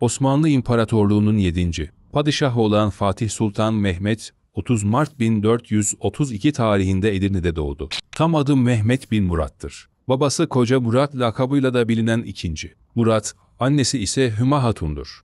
Osmanlı İmparatorluğu'nun 7. padişahı olan Fatih Sultan Mehmet, 30 Mart 1432 tarihinde Edirne'de doğdu. Tam adı Mehmet bin Murat'tır. Babası Koca Murat lakabıyla da bilinen ikinci. Murat, annesi ise Hüma Hatun'dur.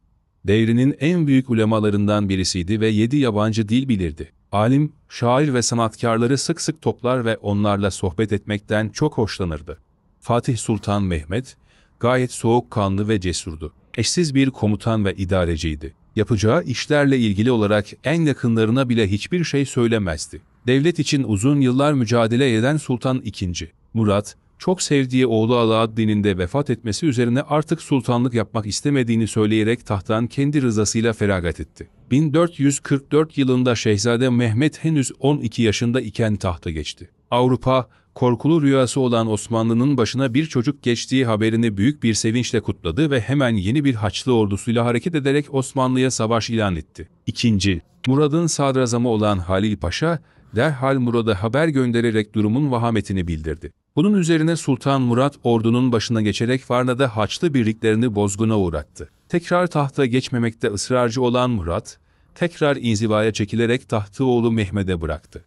Devrinin en büyük ulemalarından birisiydi ve yedi yabancı dil bilirdi. Alim, şair ve sanatkarları sık sık toplar ve onlarla sohbet etmekten çok hoşlanırdı. Fatih Sultan Mehmet, Gayet soğukkanlı ve cesurdu. Eşsiz bir komutan ve idareciydi. Yapacağı işlerle ilgili olarak en yakınlarına bile hiçbir şey söylemezdi. Devlet için uzun yıllar mücadele eden Sultan II. Murat, çok sevdiği oğlu Alaaddin'in de vefat etmesi üzerine artık sultanlık yapmak istemediğini söyleyerek tahttan kendi rızasıyla feragat etti. 1444 yılında Şehzade Mehmet henüz 12 yaşında iken tahta geçti. Avrupa, korkulu rüyası olan Osmanlı'nın başına bir çocuk geçtiği haberini büyük bir sevinçle kutladı ve hemen yeni bir Haçlı ordusuyla hareket ederek Osmanlı'ya savaş ilan etti. 2. Murad'ın sadrazamı olan Halil Paşa, derhal Murad'a haber göndererek durumun vahametini bildirdi. Bunun üzerine Sultan Murat ordunun başına geçerek Varna'da Haçlı birliklerini bozguna uğrattı. Tekrar tahta geçmemekte ısrarcı olan Murat, tekrar inzivaya çekilerek tahtı oğlu Mehmet'e bıraktı.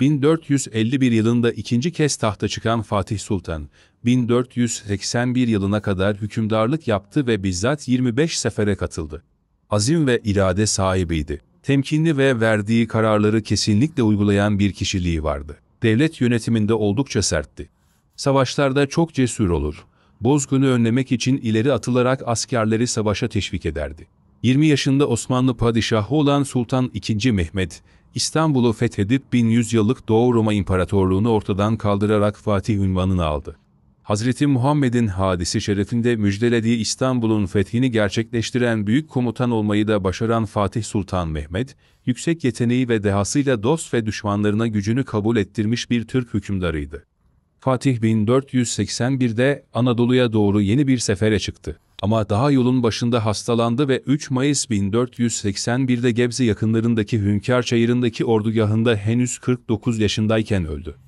1451 yılında ikinci kez tahta çıkan Fatih Sultan, 1481 yılına kadar hükümdarlık yaptı ve bizzat 25 sefere katıldı. Azim ve irade sahibiydi. Temkinli ve verdiği kararları kesinlikle uygulayan bir kişiliği vardı. Devlet yönetiminde oldukça sertti. Savaşlarda çok cesur olur. Bozgunu önlemek için ileri atılarak askerleri savaşa teşvik ederdi. 20 yaşında Osmanlı padişahı olan Sultan II. Mehmet, İstanbul'u fethedip 1100 yıllık Doğu Roma İmparatorluğunu ortadan kaldırarak Fatih ünvanını aldı. Hz. Muhammed'in hadisi şerefinde müjdelediği İstanbul'un fethini gerçekleştiren büyük komutan olmayı da başaran Fatih Sultan Mehmet, yüksek yeteneği ve dehasıyla dost ve düşmanlarına gücünü kabul ettirmiş bir Türk hükümdarıydı. Fatih 1481'de Anadolu'ya doğru yeni bir sefere çıktı ama daha yolun başında hastalandı ve 3 Mayıs 1481'de Gebze yakınlarındaki Hünkar Çayırı'ndaki ordugahında henüz 49 yaşındayken öldü.